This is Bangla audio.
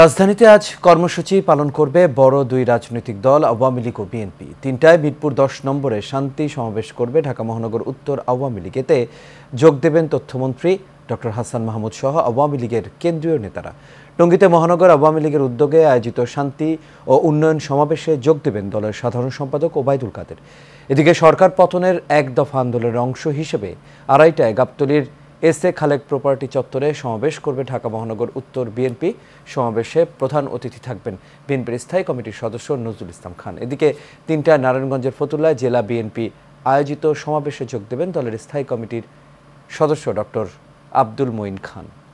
রাজধানীতে আজ কর্মসূচি পালন করবে বড় দুই রাজনৈতিক দল আওয়ামী লীগ ও বিএনপি তিনটায় মিরপুর দশ নম্বরে শান্তি সমাবেশ করবে ঢাকা মহানগর উত্তর আওয়ামী লীগেতে যোগ দেবেন তথ্যমন্ত্রী ডক্টর হাসান মাহমুদ সহ আওয়ামী লীগের কেন্দ্রীয় নেতারা টঙ্গীতে মহানগর আওয়ামী লীগের উদ্যোগে আয়োজিত শান্তি ও উন্নয়ন সমাবেশে যোগ দেবেন দলের সাধারণ সম্পাদক ওবায়দুল কাদের এদিকে সরকার পতনের এক দফা আন্দোলনের অংশ হিসেবে আড়াইটায় গাবতলীর এস এ খালেক প্রপার্টি চত্বরে সমাবেশ করবে ঢাকা মহানগর উত্তর বিএনপি সমাবেশে প্রধান অতিথি থাকবেন বিএনপির স্থায়ী কমিটির সদস্য নজরুল ইসলাম খান এদিকে তিনটায় নারায়ণগঞ্জের ফতুল্লায় জেলা বিএনপি আয়োজিত সমাবেশে যোগ দেবেন দলের স্থায়ী কমিটির সদস্য ডক্টর আব্দুল মঈন খান